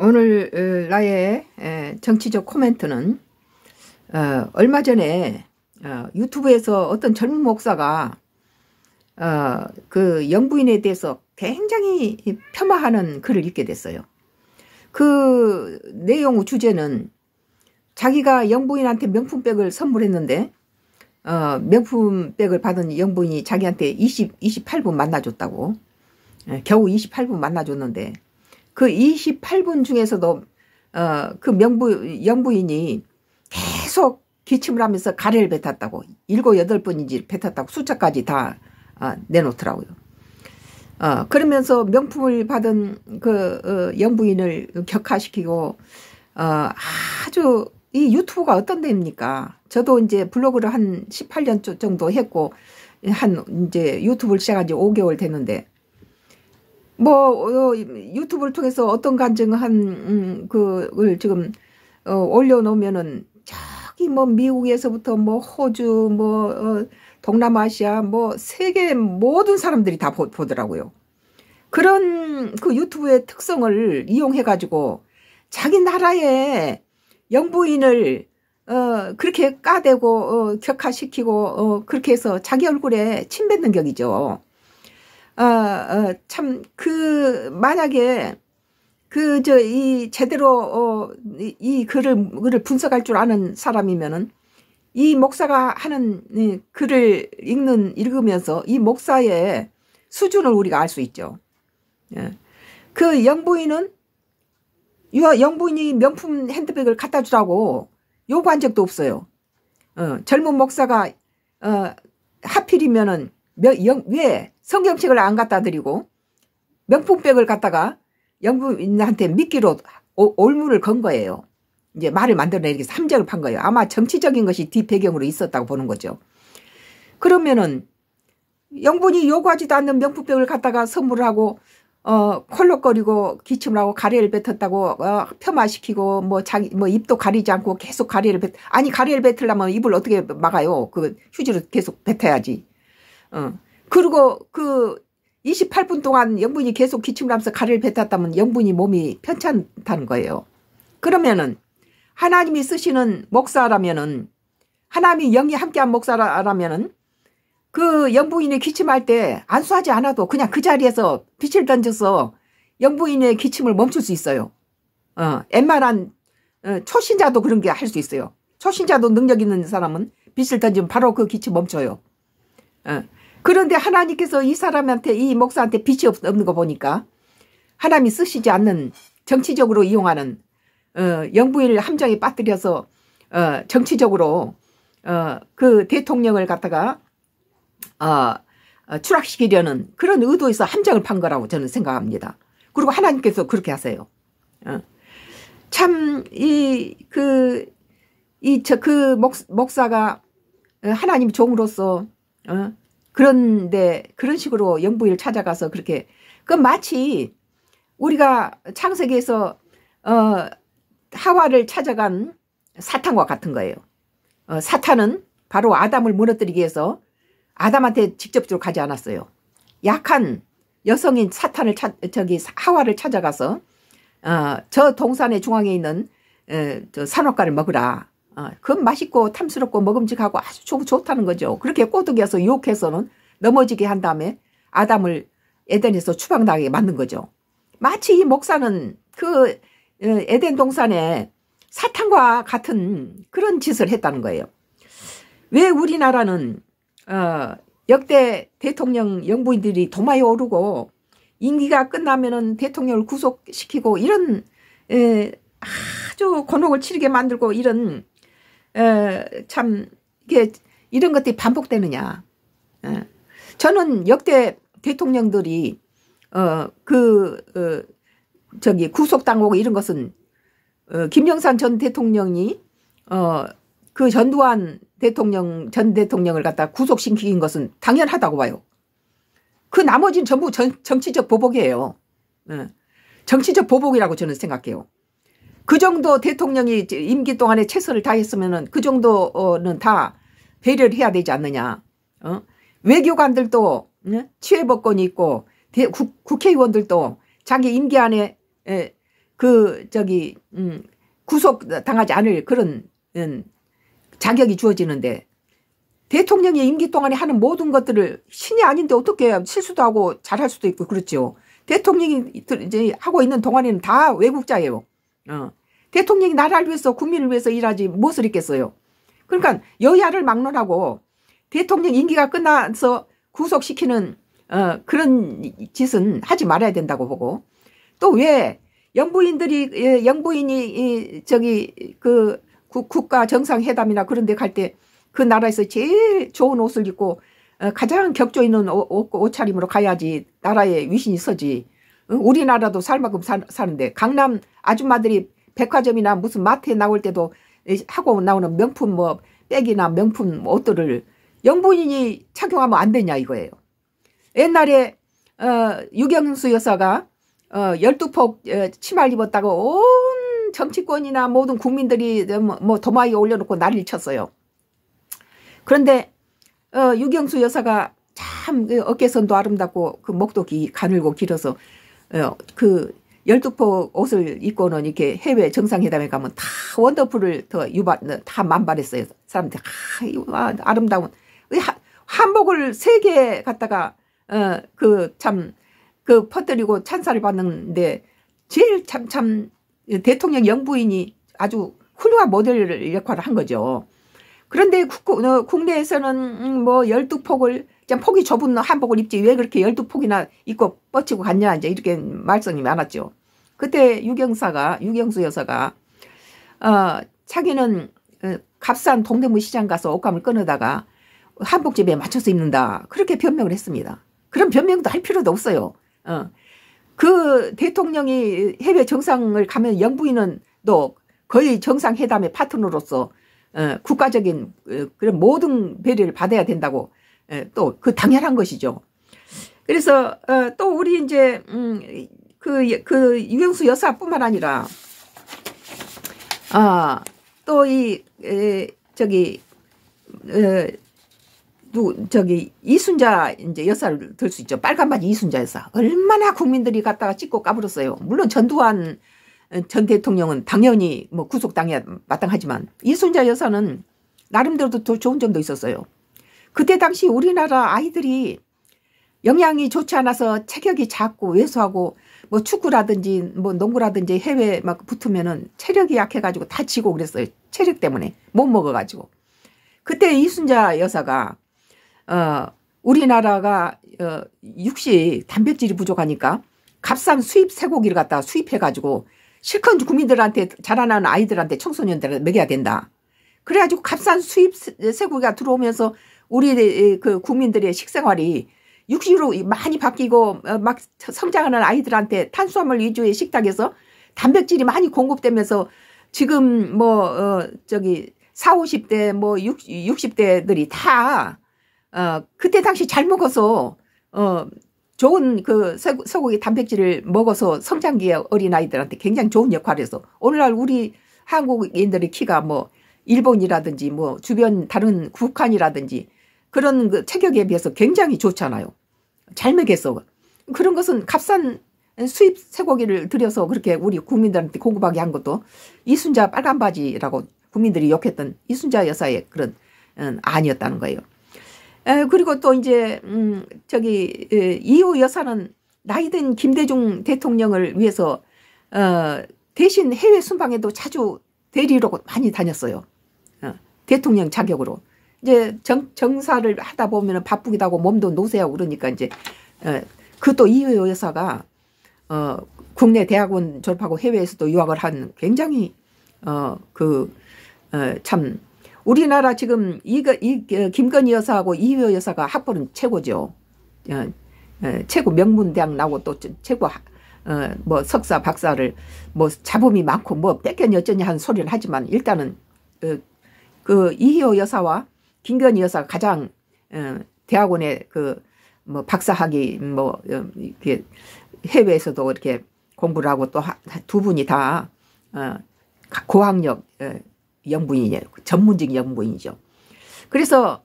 오늘 나의 어, 정치적 코멘트는 어, 얼마 전에 어, 유튜브에서 어떤 젊은 목사가 그 영부인에 대해서 굉장히 폄하하는 글을 읽게 됐어요. 그 내용 주제는 자기가 영부인한테 명품백을 선물했는데 명품백을 받은 영부인이 자기한테 20, 28분 만나줬다고 겨우 28분 만나줬는데 그 28분 중에서도 어, 그 명부 영부인이 계속 기침을 하면서 가래를 뱉었다고 7, 8 번인지 뱉었다고 숫자까지 다 어, 내놓더라고요. 어, 그러면서 명품을 받은 그 어, 영부인을 격하시키고 어, 아주 이 유튜브가 어떤 데입니까? 저도 이제 블로그를 한 18년 정도 했고 한 이제 유튜브를 시작한 지 5개월 됐는데 뭐 어, 유튜브를 통해서 어떤 간증을 한 음, 그을 지금 어, 올려놓으면은 저기 뭐 미국에서부터 뭐 호주 뭐 어, 동남아시아 뭐 세계 모든 사람들이 다 보, 보더라고요. 그런 그 유튜브의 특성을 이용해 가지고 자기 나라의 영부인을 어 그렇게 까대고 어, 격화시키고 어 그렇게 해서 자기 얼굴에 침 뱉는 격이죠. 어, 어 참그 만약에 그 저 이 제대로 어, 이, 이 글을 글을 분석할 줄 아는 사람이면은 이 목사가 하는 이 글을 읽는 읽으면서 이 목사의 수준을 우리가 알 수 있죠. 예. 그 영부인은 영부인이 명품 핸드백을 갖다 주라고 요구한 적도 없어요. 어, 젊은 목사가 어, 하필이면은 명, 영, 왜 성경책을 안 갖다 드리고 명품백을 갖다가 영부인한테 미끼로 올무을건 거예요. 이제 말을 만들어내기 삼적을 판 거예요. 아마 정치적인 것이 뒷배경으로 있었다고 보는 거죠. 그러면은 영분이 요구하지도 않는 명품백을 갖다가 선물하고 을어 콜록거리고 기침을 하고 가래를 뱉었다고 어, 폄하시키고 뭐 자기 뭐 입도 가리지 않고 계속 가래를 뱉 아니 가래를 뱉으려면 입을 어떻게 막아요? 그 휴지로 계속 뱉어야지. 어. 그리고 그 28분 동안 영분이 계속 기침을 하면서 가래를 뱉었다면 영분이 몸이 편찮다는 거예요. 그러면은 하나님이 쓰시는 목사라면은 하나님이 영이 함께한 목사라면은 그 영부인이 기침할 때 안수하지 않아도 그냥 그 자리에서 빛을 던져서 영부인의 기침을 멈출 수 있어요. 어, 웬만한 어, 초신자도 그런 게 할 수 있어요. 초신자도 능력 있는 사람은 빛을 던지면 바로 그 기침 멈춰요. 어, 그런데 하나님께서 이 사람한테 이 목사한테 빛이 없, 없는 거 보니까 하나님이 쓰시지 않는 정치적으로 이용하는 어, 영부인을 함정에 빠뜨려서 어, 정치적으로 어, 그 대통령을 갖다가 어, 어, 추락시키려는 그런 의도에서 함정을 판 거라고 저는 생각합니다. 그리고 하나님께서 그렇게 하세요. 어. 참, 이, 그, 이, 저, 그 목, 목사가 어, 하나님 종으로서, 어, 그런데 그런 식으로 영부인을 찾아가서 그렇게 그 마치 우리가 창세기에서 어 하와를 찾아간 사탄과 같은 거예요. 어, 사탄은 바로 아담을 무너뜨리기 위해서 아담한테 직접적으로 가지 않았어요. 약한 여성인 사탄을 찾, 저기 하와를 찾아가서 어, 저 동산의 중앙에 있는 에, 저 산업과를 먹으라. 어, 그건 맛있고 탐스럽고 먹음직하고 아주 좋, 좋다는 거죠. 그렇게 꼬드겨서 유혹해서는 넘어지게 한 다음에 아담을 에덴에서 추방당하게 만든 거죠. 마치 이 목사는 그 어, 에덴 동산에 사탄과 같은 그런 짓을 했다는 거예요. 왜 우리나라는 어, 역대 대통령 영부인들이 도마에 오르고 임기가 끝나면은 대통령을 구속시키고 이런 에, 아주 곤혹을 치르게 만들고 이런 어, 참 이게 이런 것들이 반복되느냐. 어, 저는 역대 대통령들이 어그 어, 저기 구속당하고 이런 것은 어, 김영삼 전 대통령이 어 그 전두환 대통령 전 대통령을 갖다 구속시킨 것은 당연하다고 봐요. 그 나머지는 전부 정, 치적 보복이에요. 어, 정치적 보복이라고 저는 생각해요. 그 정도 대통령이 임기 동안에 최선을 다했으면은 그 정도는 다 배려를 해야 되지 않느냐. 어? 외교관들도 응? 취해법권이 있고 대, 국, 국회의원들도 자기 임기 안에 에, 그 저기 음, 구속 당하지 않을 그런 음, 자격이 주어지는데 대통령이 임기 동안에 하는 모든 것들을 신이 아닌데 어떻게 실수도 하고 잘할 수도 있고 그렇죠. 대통령이 이제 하고 있는 동안에는 다 외국자예요. 어. 대통령이 나라를 위해서 국민을 위해서 일하지 무엇을 했겠어요. 그러니까 여야를 막론하고 대통령 임기가 끝나서 구속시키는 어, 그런 짓은 하지 말아야 된다고 보고 또 왜 영부인들이 예, 영부인이 저기 그 국가 정상회담이나 그런 데 갈 때 그 나라에서 제일 좋은 옷을 입고 어, 가장 격조 있는 옷, 차림으로 가야지 나라에 위신이 서지 어, 우리나라도 살만큼 사는데 강남 아줌마들이 백화점이나 무슨 마트에 나올 때도 하고 나오는 명품 뭐 백이나 명품 뭐 옷들을 영부인이 착용하면 안 되냐 이거예요. 옛날에 어, 유경수 여사가 어, 12폭 어, 치마를 입었다고 온 정치권이나 모든 국민들이 뭐, 뭐 도마 위에 올려놓고 난리를 쳤어요. 그런데 어, 유경수 여사가 참 그 어깨선도 아름답고 그 목도 기, 가늘고 길어서 어, 그1 2포 옷을 입고는 이렇게 해외 정상회담에 가면 다 원더풀을 더 유발, 다 만발했어요. 사람들, 아, 아름다운. 한복을 세 개 갖다가, 어, 그 참, 그 퍼뜨리고 찬사를 받는데 제일 참, 참, 대통령 영부인이 아주 훌륭한 모델 역할을 한 거죠. 그런데 국, 어, 내에서는뭐 1 2 폭을 참 폭이 좁은 한복을 입지 왜 그렇게 열두 폭이나 입고 뻗치고 갔냐 이제 이렇게 말썽이 많았죠. 그때 유경사가 유경수 여사가 어 자기는 어, 값싼 동대문 시장 가서 옷감을 끊어다가 한복집에 맞춰서 입는다 그렇게 변명을 했습니다. 그런 변명도 할 필요도 없어요. 어. 그 대통령이 해외 정상을 가면 영부인은 또 거의 정상회담의 파트너로서 어, 국가적인 어, 그런 모든 배려를 받아야 된다고 예, 또그 당연한 것이죠. 그래서 어, 또 우리 이제 그그 음, 그, 그 유영수 여사뿐만 아니라 아또이 저기 어, 누 저기 이순자 이제 여사를 들 수 있죠. 빨간 바지 이순자 여사. 얼마나 국민들이 갖다가 찍고 까불었어요. 물론 전두환 어, 전 대통령은 당연히 뭐 구속당해야 마땅하지만 이순자 여사는 나름대로 도더 좋은 점도 있었어요. 그때 당시 우리나라 아이들이 영양이 좋지 않아서 체격이 작고 왜소하고 뭐 축구라든지 뭐 농구라든지 해외 막 붙으면은 체력이 약해가지고 다치고 그랬어요. 체력 때문에 못 먹어가지고. 그때 이순자 여사가 어 우리나라가 어 육시 단백질이 부족하니까 값싼 수입 쇠고기를 갖다 수입해가지고 실컷 국민들한테 자라나는 아이들한테 청소년들한테 먹여야 된다. 그래가지고 값싼 수입 쇠고기가 들어오면서 우리 그 국민들의 식생활이 육식으로 많이 바뀌고 어, 막 성장하는 아이들한테 탄수화물 위주의 식탁에서 단백질이 많이 공급되면서 지금 뭐어 저기 4, 0 50대 뭐 6, 60대들이 다 어, 그때 당시 잘 먹어서 어 좋은 그 소고기 단백질을 먹어서 성장기의 어린아이들한테 굉장히 좋은 역할을 해서 오늘날 우리 한국인들의 키가 뭐 일본이라든지 뭐 주변 다른 북한이라든지 그런 그 체격에 비해서 굉장히 좋잖아요. 잘먹겠어 그런 것은 값싼 수입 쇠고기를 들여서 그렇게 우리 국민들한테 고급하게한 것도 이순자 빨간 바지라고 국민들이 욕했던 이순자 여사의 그런 아니었다는 어, 거예요. 에, 그리고 또 이제 음, 저기 이호 여사는 나이든 김대중 대통령을 위해서 어, 대신 해외 순방에도 자주 대리로 많이 다녔어요. 어, 대통령 자격으로. 이제 정, 정사를 하다 보면 바쁘기도 하고 몸도 노세요 그러니까 이제 어, 그또이 여사가 어, 국내 대학원 졸업하고 해외에서도 유학을 한 굉장히 어그 어, 참 우리나라 지금 이거 이 어, 김건희 여사하고 이효 여사가 학벌은 최고죠. 어, 어, 최고 명문대학 나고또 최고 어, 뭐 석사 박사를 뭐 잡음이 많고 뭐 뺏겼냐 어쩌냐 는 소리를 하지만 일단은 어, 그 이효 여사와 김건희 여사가 가장 어, 대학원에 그 뭐 박사학위 뭐 어, 이렇게 해외에서도 이렇게 공부를 하고 또 두 분이 다 어, 고학력 영부인이에요. 전문직 영부인이죠. 그래서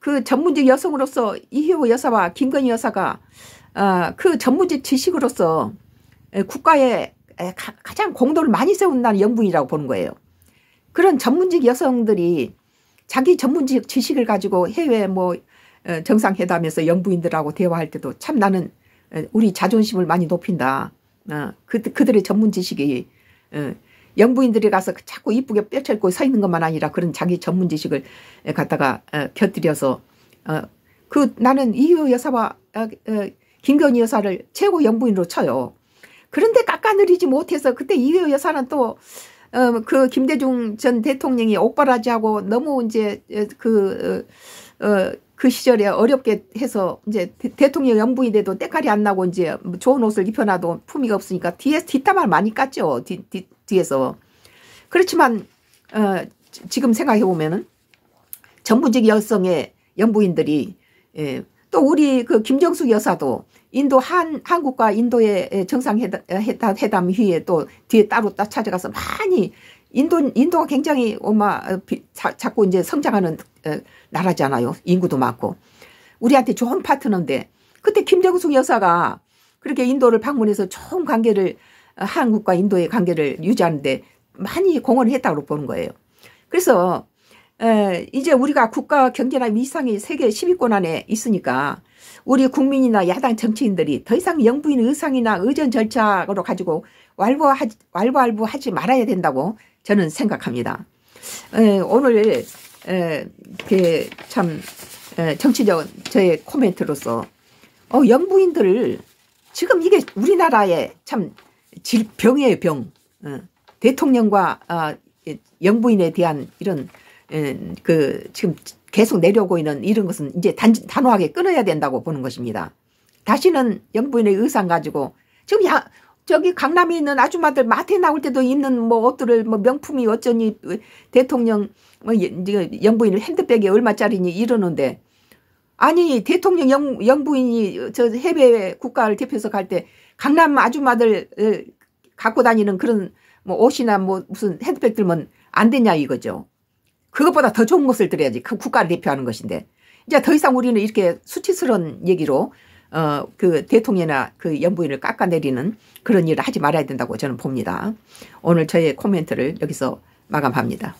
그 전문직 여성으로서 이희호 여사와 김건희 여사가 그 전문직 지식으로서 국가에 가장 공도를 많이 세운다는 영부인이라고 보는 거예요. 그런 전문직 여성들이 자기 전문 지식을 가지고 해외 뭐 어, 정상회담에서 영부인들하고 대화할 때도 참 나는 어, 우리 자존심을 많이 높인다. 어, 그, 그들의 전문 지식이 영부인들이 가서 그 자꾸 이쁘게 뼈철고 서 있는 것만 아니라 그런 자기 전문 지식을 갖다가 곁들여서 그 나는 이유 여사와 김건희 여사를 최고 영부인으로 쳐요. 그런데 깎아내리지 못해서 그때 이유 여사는 또 어, 그 김대중 전 대통령이 옥바라지하고 너무 이제 그, 어, 어, 그 시절에 어렵게 해서 이제 대, 통령 연분이 돼도 때깔이 안 나고 이제 뭐 좋은 옷을 입혀놔도 품위가 없으니까 뒤에 뒷담화를 많이 깠죠. 뒤, 뒤, 뒤에서. 그렇지만, 어, 지금 생각해보면은 전부직 여성의 연부인들이 예, 또 우리 그 김정숙 여사도 인도 한 한국과 인도의 정상회담 회담 후에 또 뒤에 따로 따 찾아가서 많이 인도 인도가 굉장히 엄마 자꾸 이제 성장하는 어, 나라잖아요. 인구도 많고 우리한테 좋은 파트너인데 그때 김정숙 여사가 그렇게 인도를 방문해서 좋은 관계를 어, 한국과 인도의 관계를 유지하는데 많이 공헌을 했다고 보는 거예요. 그래서 에, 예, 이제 우리가 국가 경제나 위상이 세계 10위권 안에 있으니까 우리 국민이나 야당 정치인들이 더 이상 영부인 의상이나 의전 절차로 가지고 왈부하지, 왈부왈부하지 말아야 된다고 저는 생각합니다. 에, 예, 오늘 에, 예, 그 참 에, 정치적 저의 코멘트로서 어, 영부인들을 지금 이게 우리나라의 참 질병의 병 어, 대통령과 어, 영부인에 대한 이런 예, 그 지금 계속 내려오고 있는 이런 것은 이제 단, 단호하게 끊어야 된다고 보는 것입니다. 다시는 영부인의 의상 가지고 지금 야, 저기 강남에 있는 아줌마들 마트에 나올 때도 있는뭐 옷들을 뭐 명품이 어쩌니 대통령 뭐 영부인 핸드백에 얼마짜리니 이러는데 아니 대통령 영, 영부인이 저 해외 국가를 대표해서 갈 때 강남 아줌마들 갖고 다니는 그런 뭐 옷이나 뭐 무슨 핸드백 들면 안 되냐 이거죠. 그것보다 더 좋은 것을 드려야지. 그 국가를 대표하는 것인데. 이제 더 이상 우리는 이렇게 수치스러운 얘기로 어, 그 대통령이나 그 연부인을 깎아내리는 그런 일을 하지 말아야 된다고 저는 봅니다. 오늘 저의 코멘트를 여기서 마감합니다.